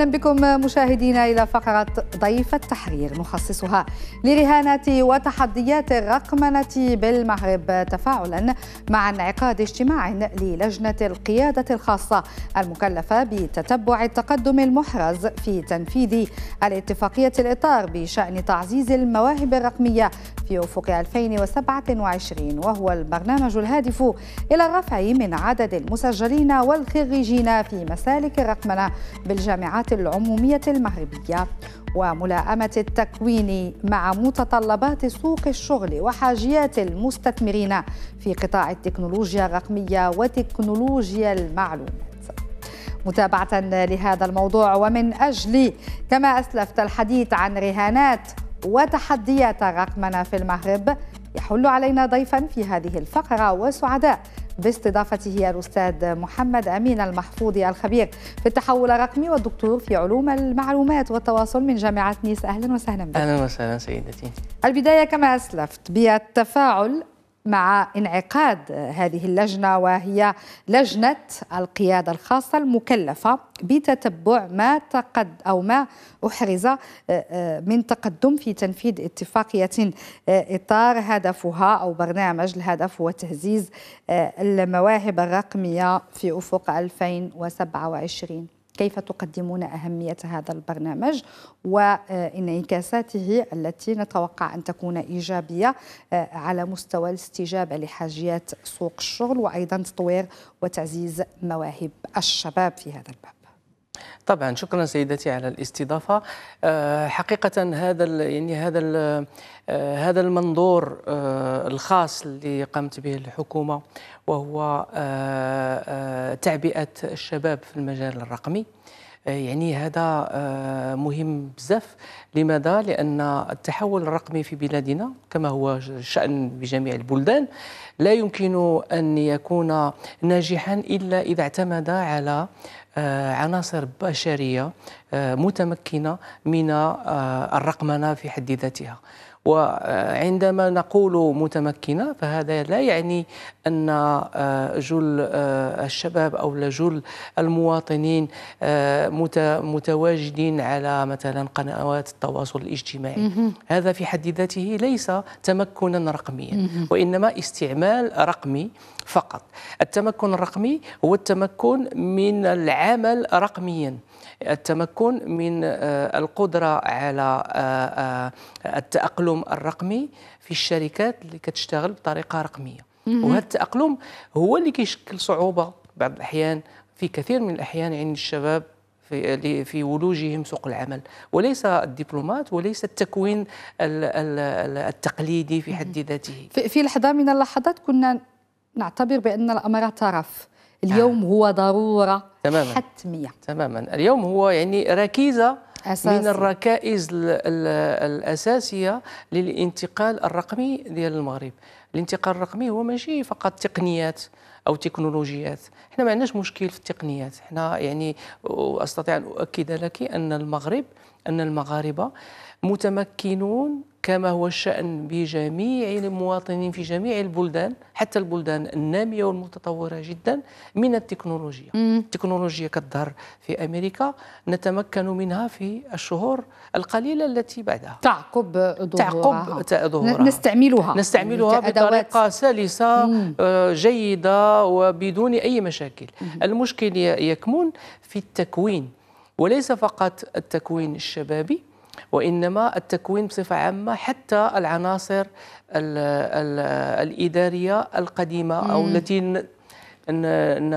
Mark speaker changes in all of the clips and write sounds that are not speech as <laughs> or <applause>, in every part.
Speaker 1: أهلا بكم مشاهدينا إلى فقرة ضيف التحرير نخصصها لرهانة وتحديات الرقمنة بالمغرب تفاعلا مع انعقاد اجتماع للجنة القيادة الخاصة المكلفة بتتبع التقدم المحرز في تنفيذ الاتفاقية الإطار بشأن تعزيز المواهب الرقمية في أفق 2027 وهو البرنامج الهادف إلى الرفع من عدد المسجلين والخريجين في مسالك الرقمنة بالجامعات العمومية المغربية وملائمة التكوين مع متطلبات سوق الشغل وحاجيات المستثمرين في قطاع التكنولوجيا الرقمية وتكنولوجيا المعلومات متابعة لهذا الموضوع ومن أجل كما أسلفت الحديث عن رهانات وتحديات الرقمنة في المغرب يحل علينا ضيفا في هذه الفقرة وسعداء باستضافته الأستاذ محمد أمين المحفوظي الخبير في التحول الرقمي والدكتور في علوم المعلومات والتواصل من جامعة نيس أهلا وسهلا بك
Speaker 2: أهلا وسهلا سيدتي
Speaker 1: البداية كما أسلفت بالتفاعل مع انعقاد هذه اللجنة وهي لجنة القيادة الخاصة المكلفة بتتبع ما تقد أو ما أحرز آه، آه، من تقدم في تنفيذ اتفاقية آه، إطار هدفها أو برنامج الهدف هو تهزيز المواهب الرقمية في أفق 2027 كيف تقدمون أهمية هذا البرنامج وانعكاساته التي نتوقع أن تكون إيجابية آه، على مستوى الاستجابة لحاجيات سوق الشغل وأيضا تطوير وتعزيز مواهب الشباب في هذا الباب
Speaker 2: طبعا شكرا سيدتي على الاستضافه آه، حقيقه هذا يعني هذا آه، هذا المنظور آه، الخاص اللي قامت به الحكومه وهو تعبئه الشباب في المجال الرقمي آه، يعني هذا آه، مهم بزاف لماذا لان التحول الرقمي في بلادنا كما هو شان بجميع البلدان لا يمكن ان يكون ناجحا الا اذا اعتمد على آه، عناصر بشريه متمكنه من الرقمنه في حد ذاتها وعندما نقول متمكنة فهذا لا يعني أن آه، جل آه، الشباب أو جل المواطنين آه، متواجدين على مثلا قنوات التواصل الاجتماعي هذا في حد ذاته ليس تمكنا رقميا وإنما استعمال رقمي فقط التمكن الرقمي هو التمكن من العمل رقميا التمكن من آه، القدرة على آه، آه، التأقلم الرقمي في الشركات اللي كتشتغل بطريقة رقمية وهذا التأقلم هو اللي كيشكل صعوبة بعض الأحيان في كثير من الأحيان عند الشباب في في ولوجهم سوق العمل وليس الدبلومات وليس التكوين التقليدي في حد ذاته
Speaker 1: في لحظه من اللحظات كنا نعتبر بأن الأمر طرف اليوم آه. هو ضرورة تماما. حتمية
Speaker 2: تماما اليوم هو يعني ركيزة أساسي. من الركائز الأساسية للانتقال الرقمي ديال المغرب الانتقال الرقمي هو ماشي فقط تقنيات او تكنولوجيات احنا ما عندناش مشكل في التقنيات احنا يعني استطيع ان اؤكد لك ان المغرب ان المغاربه متمكنون كما هو الشأن بجميع المواطنين في جميع البلدان حتى البلدان النامية والمتطورة جدا من التكنولوجيا مم. التكنولوجيا كتظهر في أمريكا نتمكن منها في الشهور القليلة التي بعدها
Speaker 1: تعقب ظهورها
Speaker 2: تعقب ظهورها نستعملها نستعملها بطريقة
Speaker 1: سلسة
Speaker 2: مم. آه، جيدة وبدون أي مشاكل مم. المشكل يكمن في التكوين وليس فقط التكوين الشبابي وإنما التكوين بصفة عامة حتى العناصر ال ال الإدارية القديمة أو التي أن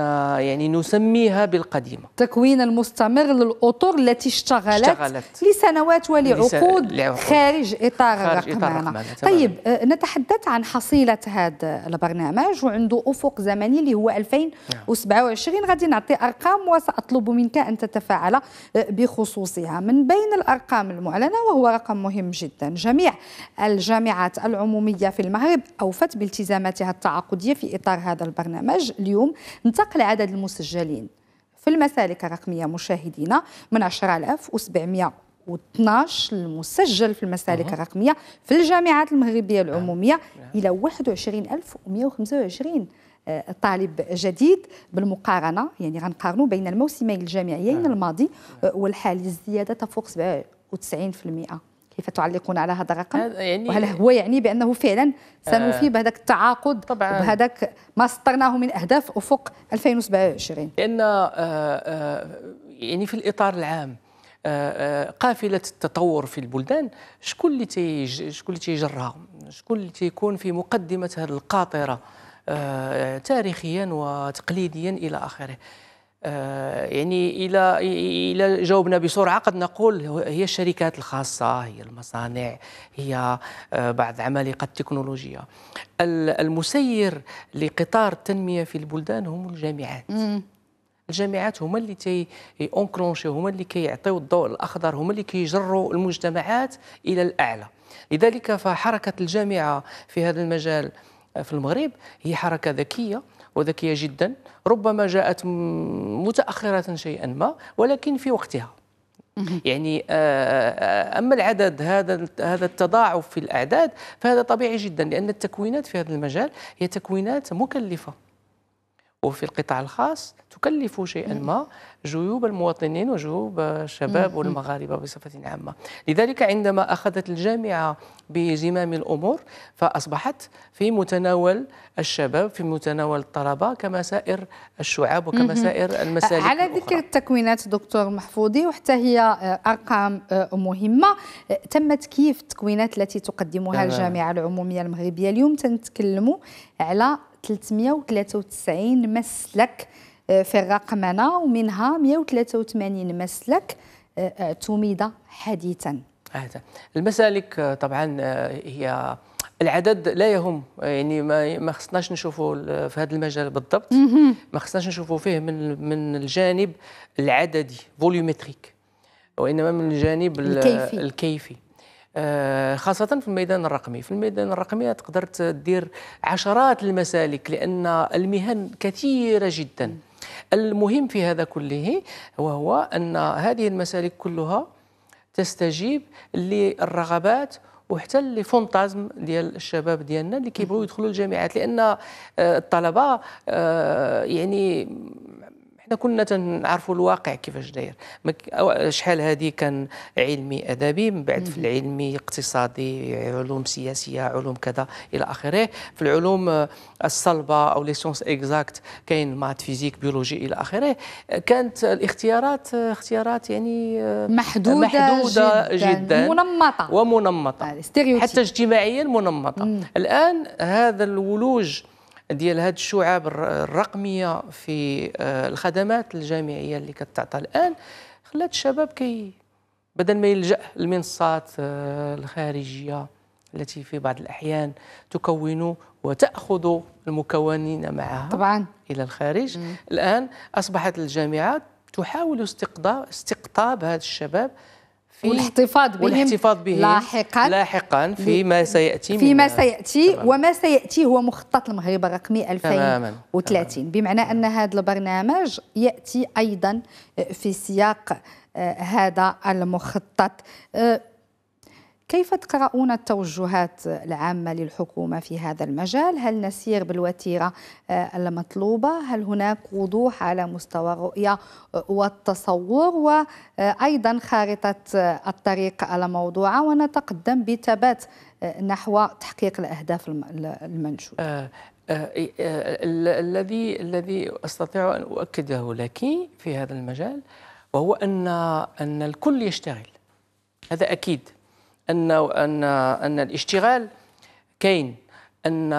Speaker 2: يعني نسميها بالقديمة
Speaker 1: تكوين المستمر للأطر التي اشتغلت, اشتغلت لسنوات ولعقود لعقود. خارج إطار خارج الرقمنة طيب آه، نتحدث عن حصيلة هذا البرنامج وعنده أفق زمني اللي هو 2027 غادي نعطي أرقام وسأطلب منك أن تتفاعل آه، بخصوصها من بين الأرقام المعلنة وهو رقم مهم جدا جميع الجامعات العمومية في المغرب أوفت بالتزاماتها التعاقدية في إطار هذا البرنامج اليوم اليوم انتقل عدد المسجلين في المسالك الرقمية مشاهدينا من 10700 و12 المسجل في المسالك أه. الرقميه في الجامعات المغربيه نعم. العموميه نعم. أه. الى 21125 طالب جديد بالمقارنه يعني غنقارنوا بين الموسمين الجامعيين أه. الماضي والحالي الزياده تفوق 97% كيف تعلقون على هذا الرقم؟ يعني وهل هو يعني بانه فعلا سنوفي آه. بهذاك التعاقد طبعا وبهذاك ما سطرناه من اهداف افق 2027
Speaker 2: لان آه، آه، يعني في الاطار العام قافله التطور في البلدان شكون اللي شكون اللي تيجرها شكون اللي تيكون في مقدمه هذه القاطره تاريخيا وتقليديا الى اخره آه، يعني إلى إلى جاوبنا بسرعة قد نقول هي الشركات الخاصة هي المصانع هي آه، بعض عمالقة التكنولوجيا المسير لقطار التنمية في البلدان هم الجامعات الجامعات هما اللي تي اونكرونشي هما اللي كيعطيو الضوء الاخضر هما اللي كيجروا المجتمعات الى الاعلى لذلك فحركه الجامعه في هذا المجال آه، في المغرب هي حركه ذكيه وذكية جدا ربما جاءت متأخرة شيئا ما ولكن في وقتها يعني آه، آه، اما العدد هذا هذا التضاعف في الاعداد فهذا طبيعي جدا لان التكوينات في هذا المجال هي تكوينات مكلفه وفي القطاع الخاص تكلف شيئا نعم. ما جيوب المواطنين وجيوب الشباب نعم، نعم. والمغاربه بصفه عامه، لذلك عندما اخذت الجامعه بزمام الامور فاصبحت في متناول الشباب في متناول الطلبه كما سائر الشعاب وكما سائر أه، المسالك على ذكر
Speaker 1: التكوينات دكتور محفوظي وحتى هي أه، ارقام أه، مهمه تم تكييف التكوينات التي تقدمها الجامعه العموميه المغربيه اليوم تنتكلموا على 393 مسلك آه، في الرقمنة ومنها 183 مسلك آه، اعتمد حديثا
Speaker 2: هذا المسالك آه، طبعا هي العدد لا يهم يعني ما ما خصناش نشوفوا في هذا المجال بالضبط ما خصناش نشوفوا فيه من من الجانب العددي فوليومتريك وانما من الجانب الكيفي, الكيفي. آه، خاصة في الميدان الرقمي في الميدان الرقمي تقدر تدير عشرات المسالك لأن المهن كثيرة جدا المهم في هذا كله وهو أن هذه المسالك كلها تستجيب للرغبات وحتى لفونتازم ديال الشباب ديالنا اللي كيبغيو يدخلوا الجامعات لان آه، الطلبه آه، يعني كنا تنعرفوا الواقع كيفاش داير شحال هذه كان علمي ادبي من بعد في العلمي اقتصادي علوم سياسيه علوم كذا الى اخره في العلوم آه، الصلبه او لي اكزاكت كاين مات فيزيك بيولوجي الى اخره كانت الاختيارات آه، اختيارات يعني آه، محدوده, محدودة جدا, جدا منمطه ومنمطه حتى اجتماعيا منمطه مم. الان هذا الولوج ديال هاد الشعاب الرقميه في آه، الخدمات الجامعيه اللي كتعطى الان خلات الشباب كي بدل ما يلجا للمنصات آه، الخارجيه التي في بعض الاحيان تكون وتاخذ المكونين معها طبعا الى الخارج مم. الان اصبحت الجامعات تحاول استقطاب استقطاب هذا الشباب في والاحتفاظ بهم والاحتفاظ بهم لاحقا لاحقا فيما سياتي فيما
Speaker 1: سياتي تمام. وما سياتي هو مخطط المغرب الرقمي 2030 تمام. بمعنى ان هذا البرنامج ياتي ايضا في سياق آه، هذا المخطط آه، كيف تقرؤون التوجهات العامة للحكومة في هذا المجال؟ هل نسير بالوتيرة آه، المطلوبة؟ هل هناك وضوح على مستوى الرؤية والتصور؟ وأيضا خارطة آه، الطريق الموضوعة ونتقدم بثبات آه، نحو تحقيق الأهداف المنشودة.
Speaker 2: الذي الذي استطيع ان اؤكده لك في هذا المجال وهو ان ان الكل يشتغل هذا اكيد ان ان ان الاشتغال كاين ان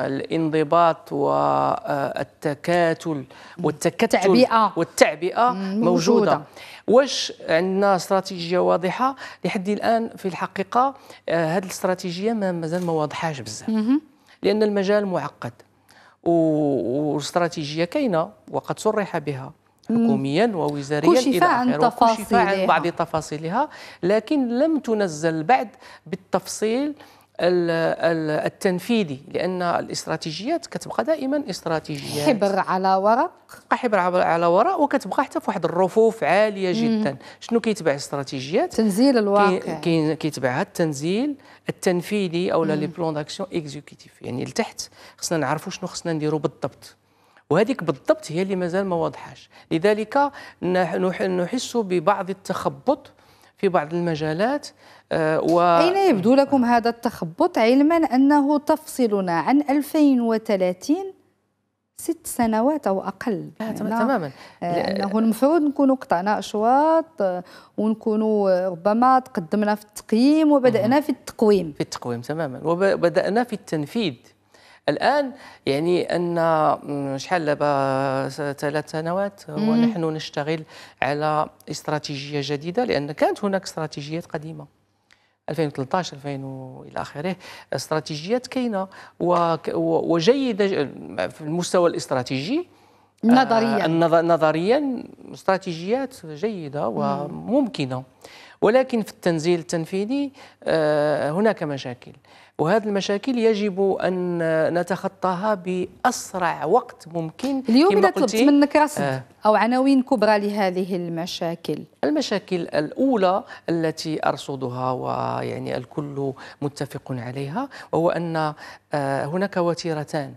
Speaker 2: الانضباط والتكاتل آه، والتكتل والتعبئه
Speaker 1: موجوده, موجودة.
Speaker 2: واش عندنا استراتيجيه واضحه لحد الان في الحقيقه هذه آه، الاستراتيجيه مازال ما واضحاش بزاف لان المجال معقد والاستراتيجيه كاينه وقد صرح بها حكوميا ووزاريا كشفاء الى اخره كشفاء عن بعض تفاصيلها لكن لم تنزل بعد بالتفصيل التنفيذي لان الاستراتيجيات كتبقى دائما استراتيجيات حبر
Speaker 1: على ورق
Speaker 2: حبر على ورق وكتبقى حتى في واحد الرفوف عاليه جدا مم. شنو كيتبع الاستراتيجيات تنزيل الواقع كيتبعها التنزيل التنفيذي او لي بلون داكسيون اكزيكوتيف يعني لتحت خصنا نعرفوا شنو خصنا نديروا بالضبط وهذيك بالضبط هي اللي مازال ما واضحاش لذلك نحس ببعض التخبط في بعض المجالات آه، و... أين
Speaker 1: يبدو لكم هذا التخبط علما أنه تفصلنا عن 2030 ست سنوات أو أقل آه، نعم. تماما آه، أنه المفروض نكونوا قطعنا أشواط ونكونوا ربما تقدمنا في التقييم وبدأنا في التقويم في
Speaker 2: التقويم تماما وبدأنا في التنفيذ الان يعني ان شحال دابا ثلاث سنوات ونحن نشتغل على استراتيجيه جديده لان كانت هناك استراتيجيات قديمه 2013 2000 الى اخره استراتيجيات كاينه وجيده في المستوى الاستراتيجي
Speaker 1: نظريا آه،
Speaker 2: نظريا استراتيجيات جيده وممكنه ولكن في التنزيل التنفيذي آه، هناك مشاكل وهذه المشاكل يجب أن نتخطاها بأسرع وقت ممكن اليوم إذا طلبت منك رصد آه
Speaker 1: أو عناوين كبرى لهذه المشاكل
Speaker 2: المشاكل الأولى التي أرصدها ويعني الكل متفق عليها وهو أن آه، هناك وتيرتان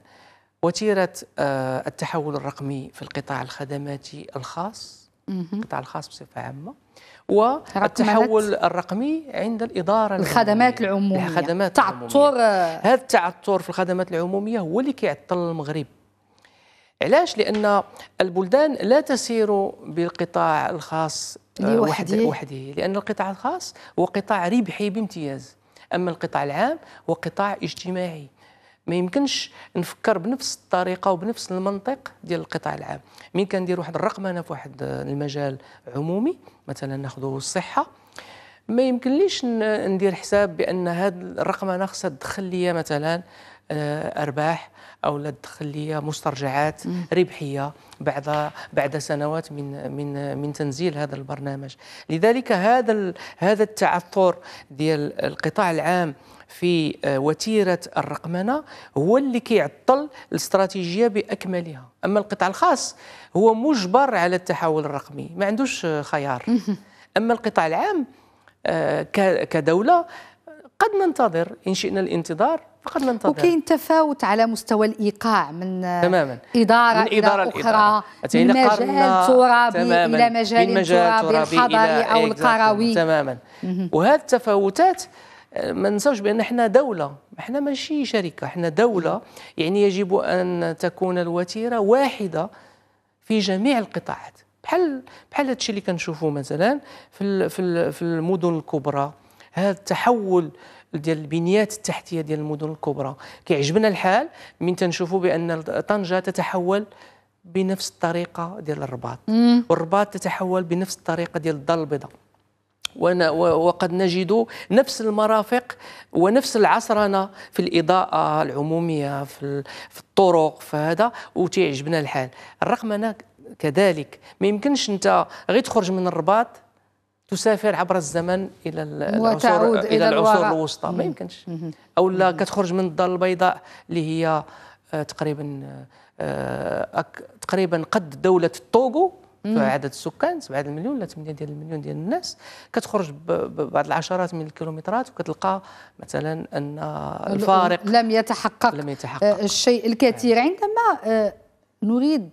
Speaker 2: وتيرة آه، التحول الرقمي في القطاع الخدماتي الخاص القطاع الخاص بصفة عامة والتحول الرقمي عند الإدارة الخدمات العمومية الخدمات تعطر العمومية. هذا التعثر في الخدمات العمومية هو اللي كيعطل المغرب علاش لأن البلدان لا تسير بالقطاع الخاص آه، لوحده وحده لأن القطاع الخاص هو قطاع ربحي بامتياز أما القطاع العام هو قطاع اجتماعي ما يمكنش نفكر بنفس الطريقه وبنفس المنطق ديال القطاع العام مين كندير واحد الرقمنه في واحد المجال عمومي مثلا ناخذ الصحه ما يمكنليش ندير حساب بان هذه الرقمنه خصها تدخل ليا مثلا آه، ارباح او لا تخلي مسترجعات ربحيه بعد بعد سنوات من من من تنزيل هذا البرنامج لذلك هذا هذا التعثر ديال القطاع العام في آه، وتيره الرقمنه هو اللي كيعطل الاستراتيجيه باكملها اما القطاع الخاص هو مجبر على التحول الرقمي ما عندوش خيار <laughs> اما القطاع العام آه، كدوله قد ننتظر ان شئنا الانتظار
Speaker 1: فقط ننتظر وكاين تفاوت على مستوى الايقاع من تماما اداره من اداره الى اخرى من مجال ترابي الى مجال, مجال ترابي الحضري او إيه، القروي تماما
Speaker 2: وهذه التفاوتات آه، ما ننساوش بان احنا دوله احنا ماشي شركه احنا دوله يعني يجب ان تكون الوتيره واحده في جميع القطاعات بحال بحال هادشي اللي كنشوفوه مثلا في في المدن الكبرى هذا التحول ديال البنيات التحتيه ديال المدن الكبرى كيعجبنا الحال من تنشوفوا بان طنجه تتحول بنفس الطريقه ديال الرباط والرباط تتحول بنفس الطريقه ديال الدار البيضاء وقد نجد نفس المرافق ونفس العصرنه في الاضاءه العموميه في الطرق هذا وتيعجبنا الحال الرقمنه كذلك ما يمكنش انت غير تخرج من الرباط تسافر عبر الزمن الى العصور الى, إلى العصور الوسطى ما يمكنش او لا كتخرج من الدار البيضاء اللي هي آه، تقريبا آه، تقريبا قد دوله الطوغو في عدد السكان 7 مليون ولا 8 ديال المليون ديال الناس كتخرج ببعض العشرات من الكيلومترات وكتلقى مثلا ان الفارق لم يتحقق لم يتحقق آه،
Speaker 1: الشيء الكثير عندما نريد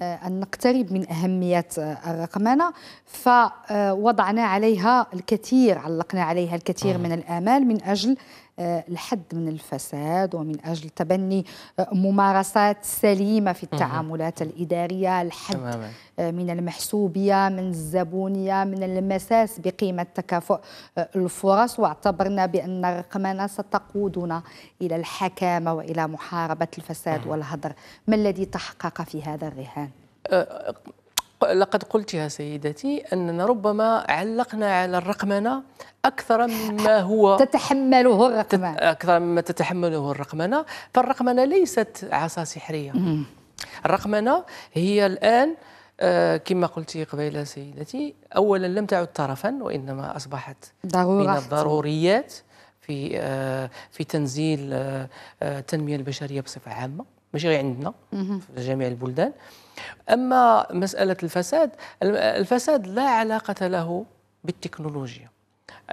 Speaker 1: آه، أن نقترب من أهمية آه، الرقمنة فوضعنا آه، عليها الكثير علقنا عليها الكثير من الآمال من أجل آه، الحد من الفساد ومن أجل تبني آه، ممارسات سليمة في التعاملات الإدارية الحد تماما. آه، من المحسوبية من الزبونية من المساس بقيمة تكافؤ الفرص واعتبرنا بأن الرقمنه ستقودنا إلى الحكامة وإلى محاربة الفساد والهدر ما الذي تحقق في هذا الرهان
Speaker 2: لقد قلتها سيدتي أننا ربما علقنا على الرقمنة أكثر مما هو تتحمله الرقمنة أكثر مما تتحمله الرقمنة فالرقمنة ليست عصا سحرية الرقمنة هي الآن آه، كما قلت قبيلة سيدتي أولا لم تعد طرفا وإنما أصبحت ضرورة. من الضروريات في آه، في تنزيل آه، التنمية البشرية بصفة عامة ماشي غير عندنا في جميع البلدان أما مسألة الفساد الفساد لا علاقة له بالتكنولوجيا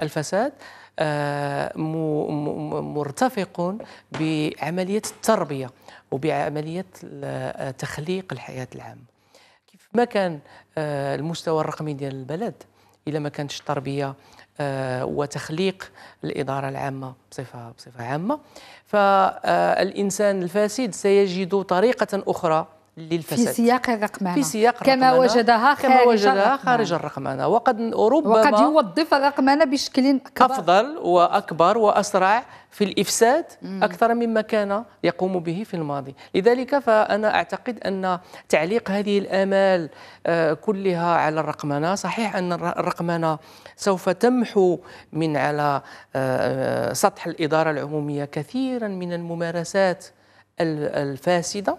Speaker 2: الفساد آه، مرتفق بعملية التربية وبعملية آه، تخليق الحياة العامة كيف ما كان آه، المستوى الرقمي ديال البلد إذا ما كانتش التربية وتخليق الإدارة العامة بصفة, بصفة عامة فالإنسان الفاسد سيجد طريقة أخرى للفساد في سياق
Speaker 1: الرقمنه في سياق كما الرقمنة وجدها خارج كما وجدها خارج
Speaker 2: الرقمنه وقد ربما وقد
Speaker 1: يوظف الرقمنه بشكل أكبر
Speaker 2: افضل واكبر واسرع في الافساد مم. اكثر مما كان يقوم به في الماضي لذلك فانا اعتقد ان تعليق هذه الامال آه، كلها على الرقمنه صحيح ان الرقمنه سوف تمحو من على آه، آه، سطح الاداره العموميه كثيرا من الممارسات الفاسده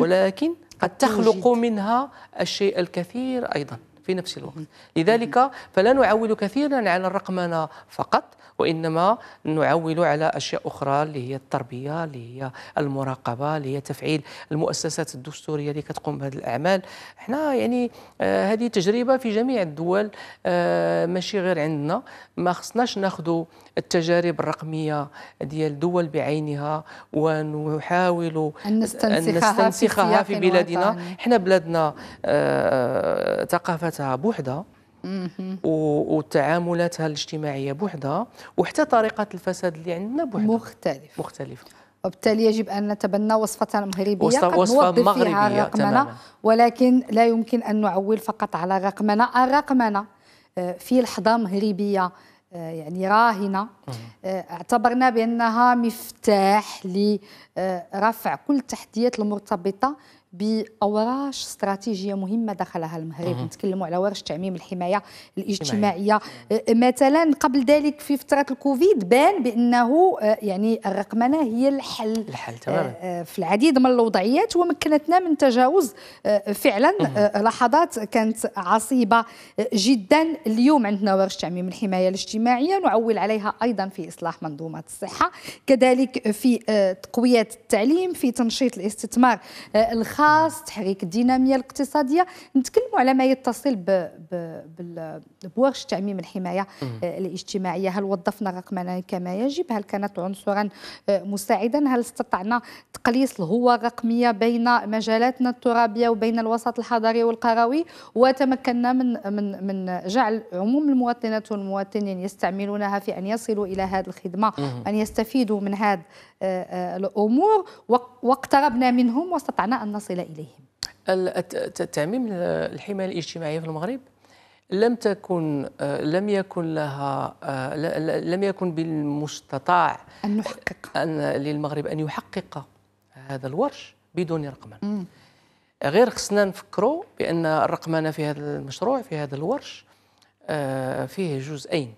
Speaker 2: ولكن قد تخلق منها الشيء الكثير أيضا في نفس الوقت لذلك فلا نعول كثيرا على الرقمنة فقط وإنما نعول على أشياء أخرى اللي هي التربية اللي هي المراقبة اللي هي تفعيل المؤسسات الدستورية اللي كتقوم بهذه الأعمال احنا يعني آه، هذه تجربة في جميع الدول آه، ماشي غير عندنا ما خصناش ناخذوا التجارب الرقمية ديال دول بعينها ونحاول أن نستنسخها, أن نستنسخها في, في بلادنا احنا بلادنا آه، ثقافتها بوحدها وتعاملاتها الاجتماعيه بوحدها وحتى طريقه الفساد اللي عندنا بوحدها مختلف مختلفه
Speaker 1: وبالتالي يجب ان نتبنى وصفه مغربيه وصفة قد مغربية فيها الرقمنه تماماً. ولكن لا يمكن ان نعول فقط على الرقمنه الرقمنه آه، في لحظه مغربيه آه، يعني راهنة آه، اعتبرنا بأنها مفتاح لرفع كل التحديات المرتبطة باوراش استراتيجيه مهمه دخلها المغرب نتكلم نتكلموا على ورش تعميم الحمايه الاجتماعيه أه، مثلا قبل ذلك في فتره الكوفيد بان بانه أه، يعني الرقمنه هي الحل الحل تماما أه، في العديد من الوضعيات ومكنتنا من تجاوز فعلا لحظات كانت عصيبه جدا اليوم عندنا ورش تعميم الحمايه الاجتماعيه نعول عليها ايضا في اصلاح منظومه الصحه كذلك في تقويه التعليم في تنشيط الاستثمار الخاص الخاص تحريك الديناميه الاقتصاديه نتكلموا على ما يتصل ب... ب... بورش تعميم الحمايه آه، الاجتماعيه هل وظفنا رقمنا كما يجب هل كانت عنصرا آه، مساعدا هل استطعنا تقليص الهوه الرقميه بين مجالاتنا الترابيه وبين الوسط الحضري والقروي وتمكنا من من من جعل عموم المواطنات والمواطنين يستعملونها في ان يصلوا الى هذه الخدمه ان يستفيدوا من هذا آه، آه، الأمور واقتربنا منهم واستطعنا أن نصل إليهم
Speaker 2: تعميم الحماية الاجتماعية في المغرب لم تكن آه، لم يكن لها لم يكن بالمستطاع ان نحقق أن للمغرب ان يحقق هذا الورش بدون رقمنه غير خصنا نفكروا بان الرقمنه في هذا المشروع في هذا الورش فيه جزئين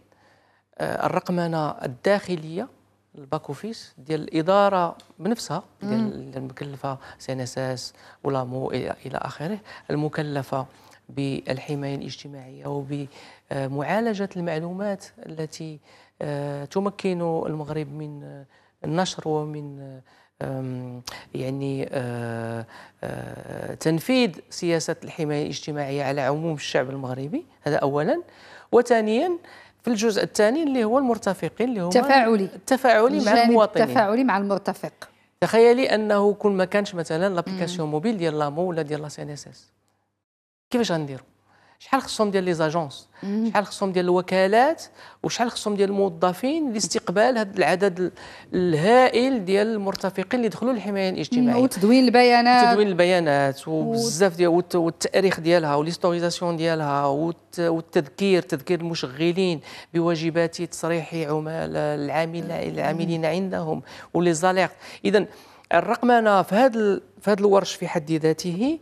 Speaker 2: الرقمنه الداخليه الباك اوفيس ديال الاداره بنفسها ديال المكلفه سي ان اس اس ولا مو الى اخره المكلفه بالحمايه الاجتماعيه وبمعالجه المعلومات التي آه، تمكن المغرب من آه، النشر ومن يعني آه، تنفيذ سياسه الحمايه الاجتماعيه على عموم الشعب المغربي هذا اولا وثانيا في الجزء الثاني اللي هو المرتفقين اللي هو التفاعلي التفاعلي مع المواطنين التفاعلي
Speaker 1: مع المرتفق
Speaker 2: تخيلي انه كل ما كانش مثلا لابليكاسيون موبيل ديال لامو ولا ديال لا سي ان اس اس كيفاش غنديروا شحال خصهم ديال لي زاجونس شحال خصهم ديال الوكالات وشحال خصهم ديال الموظفين لاستقبال هذا العدد الهائل ديال المرتفقين اللي دخلوا للحمايه الاجتماعيه
Speaker 1: وتدوين البيانات تدوين
Speaker 2: البيانات وبزاف ديال والتاريخ ديالها وليستوريزاسيون ديالها والتذكير تذكير المشغلين بواجبات تصريح عمال العامل العاملين عندهم ولي زاليرت اذا الرقمنه في هذا في هذا الورش في حد ذاته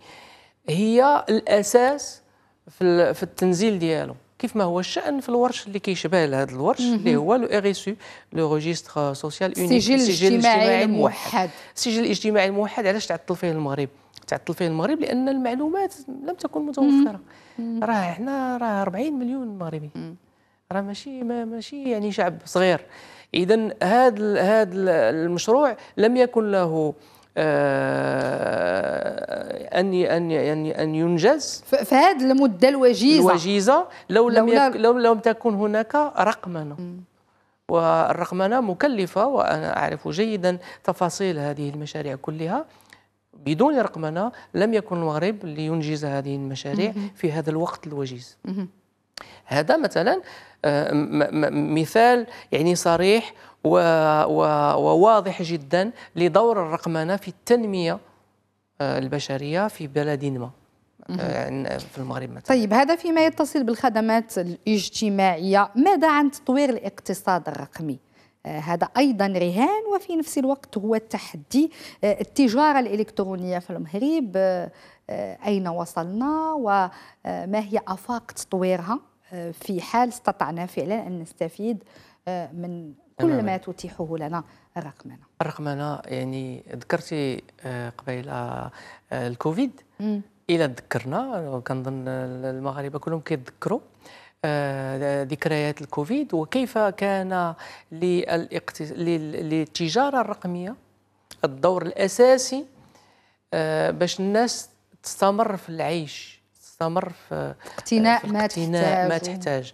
Speaker 2: هي الاساس في في التنزيل ديالو كيف ما هو الشان في الورش اللي كيشبه لهذا الورش اللي هو لو ار اس لو ريجستر سوسيال اونيك السجل الاجتماعي الموحد السجل الاجتماعي الموحد علاش تعطل فيه المغرب تعطل فيه المغرب لان المعلومات لم تكن متوفره راه حنا راه 40 مليون مغربي راه ماشي ما ماشي يعني شعب صغير اذا هذا هذا المشروع لم يكن له آه، أن أن أن أن ينجز في هذه
Speaker 1: المدة الوجيزة الوجيزة لو لم لو
Speaker 2: لم تكن هناك رقمنة والرقمنة مكلفة وأنا أعرف جيدا تفاصيل هذه المشاريع كلها بدون رقمنة لم يكن المغرب لينجز هذه المشاريع في هذا الوقت الوجيز هذا مثلا آه، مثال يعني صريح وواضح جدا لدور الرقمنه في التنميه آه، البشريه في بلد ما آه، في المغرب مثلا
Speaker 1: طيب هذا فيما يتصل بالخدمات الاجتماعيه ماذا عن تطوير الاقتصاد الرقمي آه، هذا ايضا رهان وفي نفس الوقت هو تحدي التجاره الالكترونيه في المغرب اين وصلنا وما هي افاق تطويرها في حال استطعنا فعلا ان نستفيد من كل ما تتيحه لنا الرقمنه.
Speaker 2: الرقمنه يعني ذكرتي آه، قبيله آه، آه، الكوفيد الى ذكرنا كنظن المغاربه كلهم كيتذكروا ذكريات الكوفيد وكيف كان للتجاره الرقميه الدور الاساسي باش الناس تستمر في العيش تستمر في اقتناء ما تحتاج, ما تحتاج.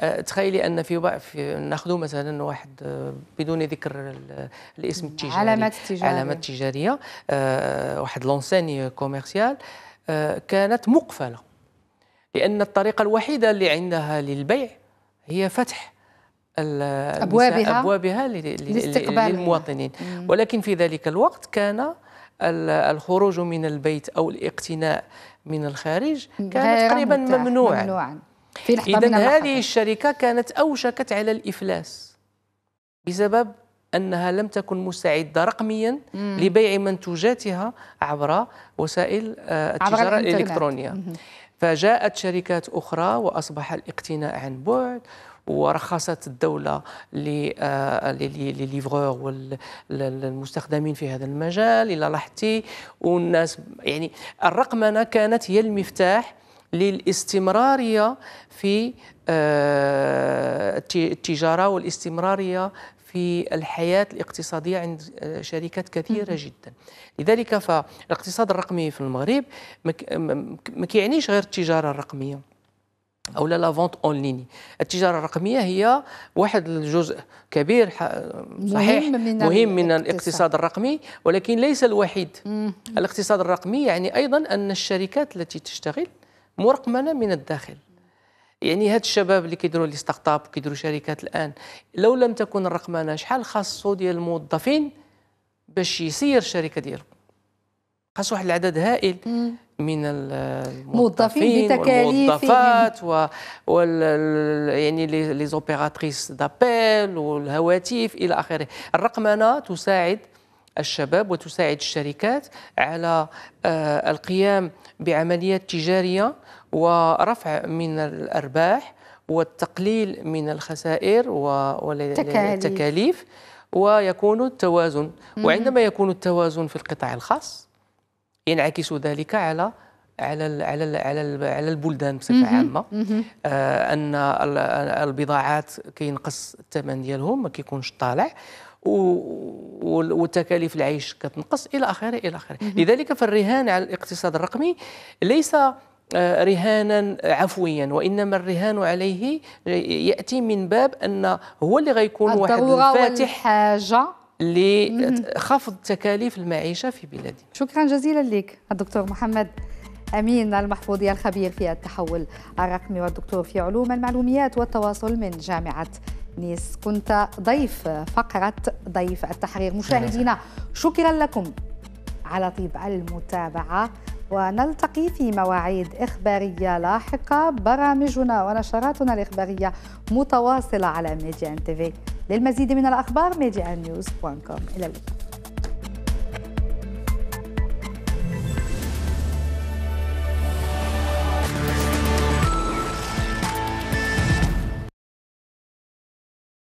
Speaker 2: أه، تخيلي ان في, في ناخذوا مثلا واحد أه، بدون ذكر الاسم التجاري علامات تجاريه علامات تجاريه أه، واحد لونسيني كوميرسيال كانت مقفله لان الطريقه الوحيده اللي عندها للبيع هي فتح ابوابها ابوابها للمواطنين ولكن في ذلك الوقت كان الخروج من البيت او الاقتناء من الخارج كان تقريبا ممنوعا, ممنوعاً. في إذا هذه الشركة كانت أوشكت على الإفلاس بسبب أنها لم تكن مستعدة رقميا مم. لبيع منتوجاتها عبر وسائل آه، التجارة عبر الإلكترونية مم. فجاءت شركات أخرى وأصبح الاقتناء عن بعد ورخصت الدولة آه، لليفغور والمستخدمين في هذا المجال إلى لاحظتي والناس يعني الرقمنة كانت هي المفتاح للاستمراريه في آه، التجاره والاستمراريه في الحياة الاقتصادية عند آه، شركات كثيرة جدا لذلك فالاقتصاد الرقمي في المغرب ما كيعنيش غير التجارة الرقمية او لا فونت اون ليني التجاره الرقميه هي واحد الجزء كبير صحيح مهم من, مهم من الاقتصاد الرقمي ولكن ليس الوحيد الاقتصاد الرقمي يعني ايضا ان الشركات التي تشتغل مرقمنه من الداخل يعني هاد الشباب اللي كيديروا لي ستارت اب كيديروا شركات الان لو لم تكن الرقمنه شحال خاصو ديال الموظفين باش يسير الشركه ديالو خاص واحد العدد هائل من الموظفين بتكاليف و وال يعني لي زوبيراتريس دابيل والهواتف الى اخره الرقمنه تساعد الشباب وتساعد الشركات على آه، القيام بعمليات تجاريه ورفع من الارباح والتقليل من الخسائر والتكاليف ويكون التوازن وعندما يكون التوازن في القطاع الخاص ينعكس ذلك على على على على, على البلدان بصفه عامه آه ان البضاعات كينقص الثمن ديالهم ما كيكونش طالع وتكاليف العيش كتنقص الى اخره الى اخره لذلك فالرهان على الاقتصاد الرقمي ليس آه، رهانا عفويا وانما الرهان عليه ياتي من باب ان هو اللي غيكون واحد الفاتح لخفض تكاليف المعيشه في بلادي
Speaker 1: شكرا جزيلا لك الدكتور محمد امين المحفوظي الخبير في التحول الرقمي والدكتور في علوم المعلومات والتواصل من جامعه نيس كنت ضيف فقرة ضيف التحرير مشاهدينا شكرا لكم على طيب المتابعة ونلتقي في مواعيد إخبارية لاحقة برامجنا ونشراتنا الإخبارية متواصلة على ميديان تيفي للمزيد من الأخبار ميديان نيوز بوان كوم إلى اللقاء